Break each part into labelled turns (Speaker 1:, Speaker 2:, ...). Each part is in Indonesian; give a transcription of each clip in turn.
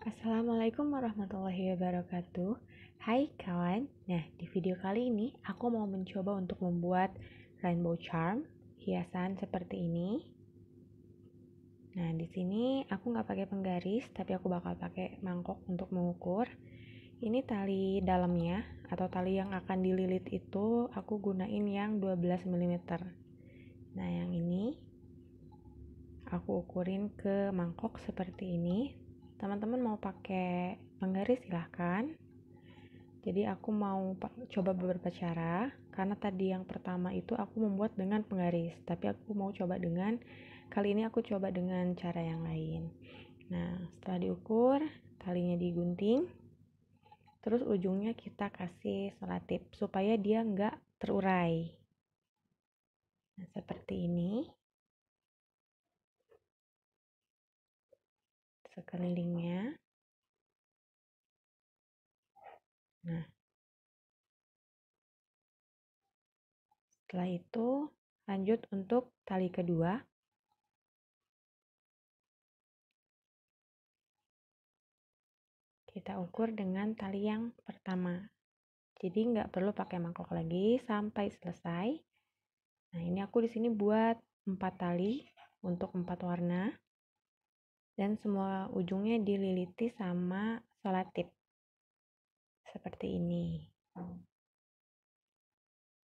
Speaker 1: Assalamualaikum warahmatullahi wabarakatuh Hai kawan Nah di video kali ini aku mau mencoba untuk membuat rainbow charm Hiasan seperti ini Nah di sini aku nggak pakai penggaris Tapi aku bakal pakai mangkok untuk mengukur Ini tali dalamnya Atau tali yang akan dililit itu Aku gunain yang 12 mm Nah yang ini aku ukurin ke mangkok seperti ini teman-teman mau pakai penggaris silahkan jadi aku mau coba beberapa cara karena tadi yang pertama itu aku membuat dengan penggaris tapi aku mau coba dengan kali ini aku coba dengan cara yang lain nah setelah diukur talinya digunting terus ujungnya kita kasih selatip supaya dia nggak terurai nah, seperti ini
Speaker 2: sekelilingnya. Nah, setelah itu lanjut untuk tali kedua.
Speaker 1: Kita ukur dengan tali yang pertama. Jadi nggak perlu pakai mangkok lagi sampai selesai. Nah, ini aku di sini buat 4 tali untuk 4 warna dan semua ujungnya dililiti sama solatip seperti ini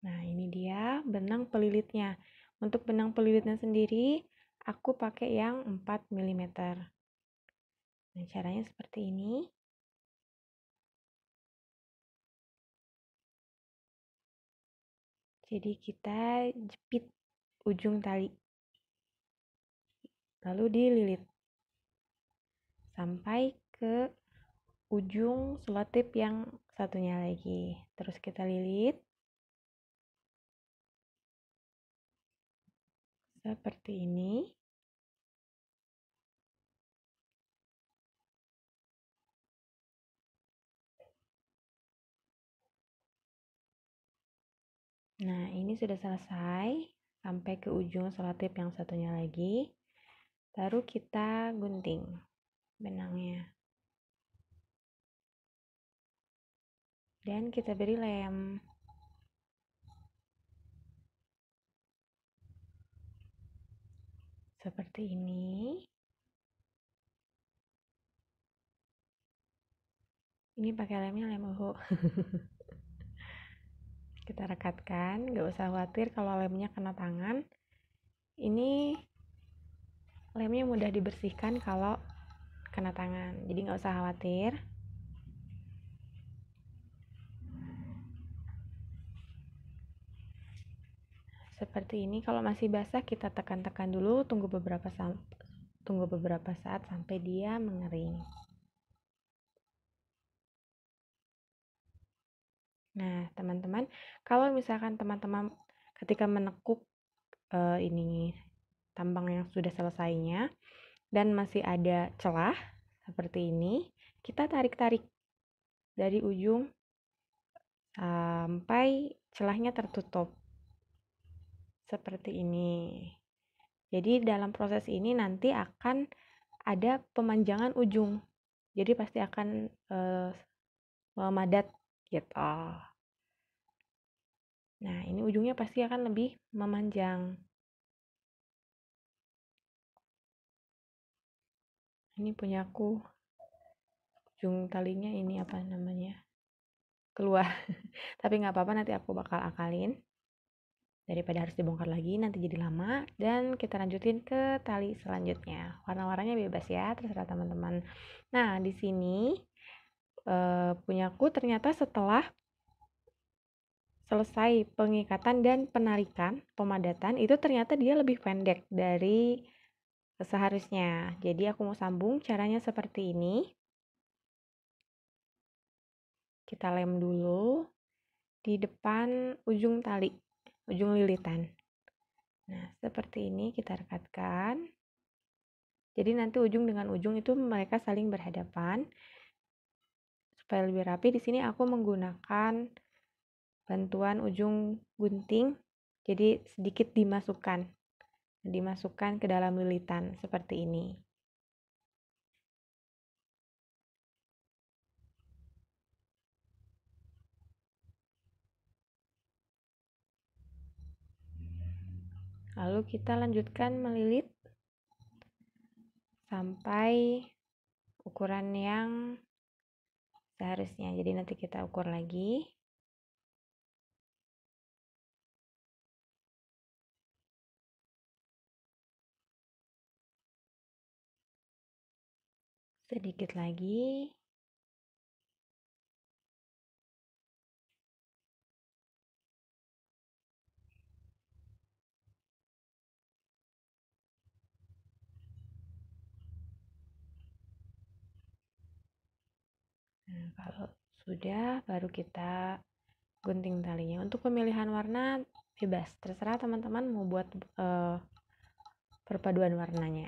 Speaker 1: nah ini dia benang pelilitnya untuk benang pelilitnya sendiri aku pakai yang 4 mm nah caranya seperti ini
Speaker 2: jadi kita jepit ujung
Speaker 1: tali lalu dililit sampai ke ujung selotip yang satunya lagi terus kita lilit
Speaker 2: seperti ini
Speaker 1: Nah, ini sudah selesai sampai ke ujung selotip yang satunya lagi. Baru kita gunting benangnya. Dan kita beri lem. Seperti ini. Ini pakai lemnya lem uhu. kita rekatkan, gak usah khawatir kalau lemnya kena tangan. Ini lemnya mudah dibersihkan kalau kena tangan jadi nggak usah khawatir seperti ini kalau masih basah kita tekan-tekan dulu tunggu beberapa tunggu beberapa saat sampai dia mengering nah teman-teman kalau misalkan teman-teman ketika menekuk uh, ini tambang yang sudah selesainya dan masih ada celah seperti ini, kita tarik-tarik dari ujung sampai celahnya tertutup seperti ini. Jadi dalam proses ini nanti akan ada pemanjangan ujung. Jadi pasti akan uh, memadat gitu. Nah, ini ujungnya pasti akan lebih memanjang. ini punya aku ujung talinya ini apa namanya keluar tapi nggak apa-apa nanti aku bakal akalin daripada harus dibongkar lagi nanti jadi lama dan kita lanjutin ke tali selanjutnya warna-warnanya bebas ya terserah teman-teman nah di sini e, eh, punyaku ternyata setelah selesai pengikatan dan penarikan pemadatan itu ternyata dia lebih pendek dari seharusnya. Jadi aku mau sambung caranya seperti ini. Kita lem dulu di depan ujung tali, ujung lilitan. Nah, seperti ini kita rekatkan. Jadi nanti ujung dengan ujung itu mereka saling berhadapan. Supaya lebih rapi, di sini aku menggunakan bantuan ujung gunting. Jadi sedikit dimasukkan dimasukkan ke dalam lilitan seperti ini. Lalu kita lanjutkan melilit sampai ukuran yang seharusnya. Jadi nanti kita ukur lagi.
Speaker 2: sedikit lagi.
Speaker 1: Nah, kalau sudah, baru kita gunting talinya. Untuk pemilihan warna bebas, terserah teman-teman mau buat uh, perpaduan warnanya.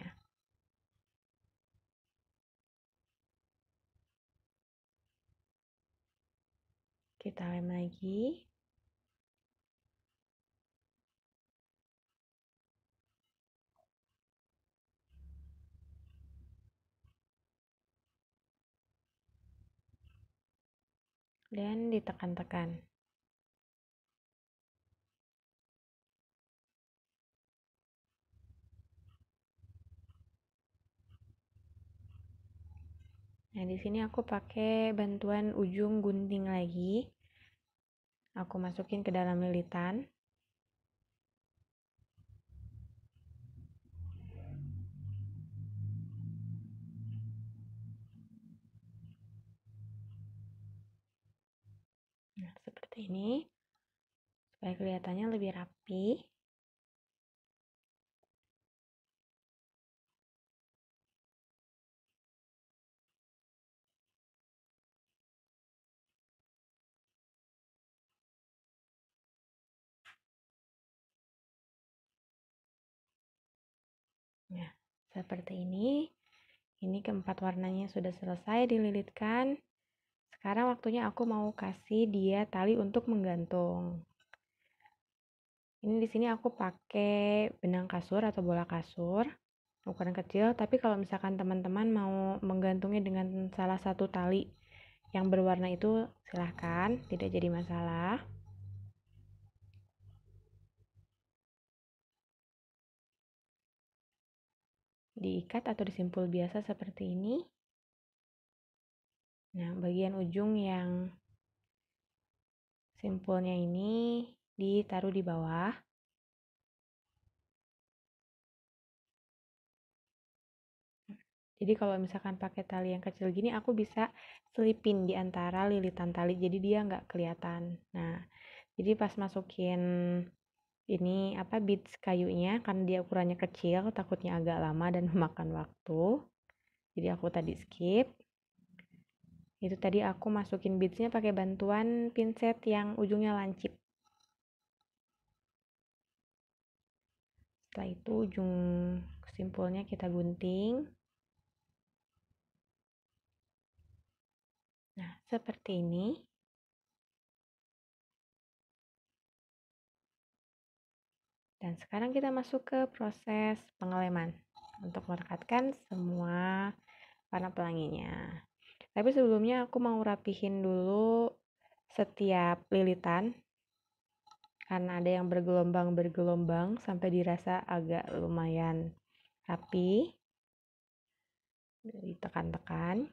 Speaker 1: Kita lem
Speaker 2: lagi.
Speaker 1: Dan ditekan-tekan. Nah, di sini aku pakai bantuan ujung gunting lagi aku masukin ke dalam lilitan nah seperti ini supaya kelihatannya lebih rapi seperti ini ini keempat warnanya sudah selesai dililitkan sekarang waktunya aku mau kasih dia tali untuk menggantung ini di sini aku pakai benang kasur atau bola kasur ukuran kecil tapi kalau misalkan teman-teman mau menggantungnya dengan salah satu tali yang berwarna itu silahkan tidak jadi masalah diikat atau disimpul biasa seperti ini. Nah, bagian ujung yang simpulnya ini ditaruh di bawah. Jadi kalau misalkan pakai tali yang kecil gini, aku bisa selipin di antara lilitan tali, jadi dia nggak kelihatan. Nah, jadi pas masukin ini apa bits kayunya karena dia ukurannya kecil takutnya agak lama dan memakan waktu jadi aku tadi skip itu tadi aku masukin beadsnya pakai bantuan pinset yang ujungnya lancip setelah itu ujung simpulnya kita gunting nah seperti ini Dan sekarang kita masuk ke proses pengeleman untuk merekatkan semua warna pelanginya. Tapi sebelumnya aku mau rapihin dulu setiap lilitan karena ada yang bergelombang-bergelombang sampai dirasa agak lumayan rapi. Ditekan-tekan.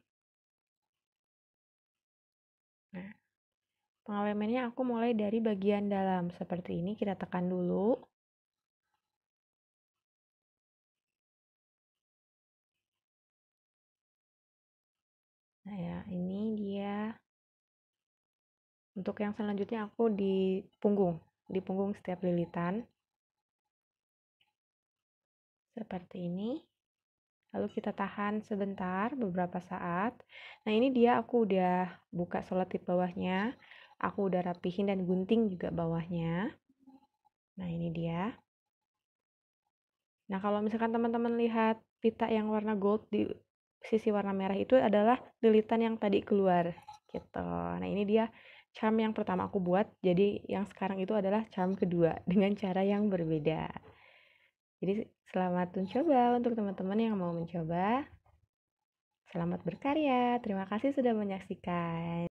Speaker 1: Nah, pengelemannya aku mulai dari bagian dalam seperti ini kita tekan dulu nah ya ini dia untuk yang selanjutnya aku di punggung di punggung setiap lilitan seperti ini lalu kita tahan sebentar beberapa saat nah ini dia aku udah buka selotip bawahnya aku udah rapihin dan gunting juga bawahnya nah ini dia nah kalau misalkan teman-teman lihat pita yang warna gold di sisi warna merah itu adalah lilitan yang tadi keluar gitu nah ini dia charm yang pertama aku buat jadi yang sekarang itu adalah charm kedua dengan cara yang berbeda jadi selamat mencoba untuk teman-teman yang mau mencoba selamat berkarya terima kasih sudah menyaksikan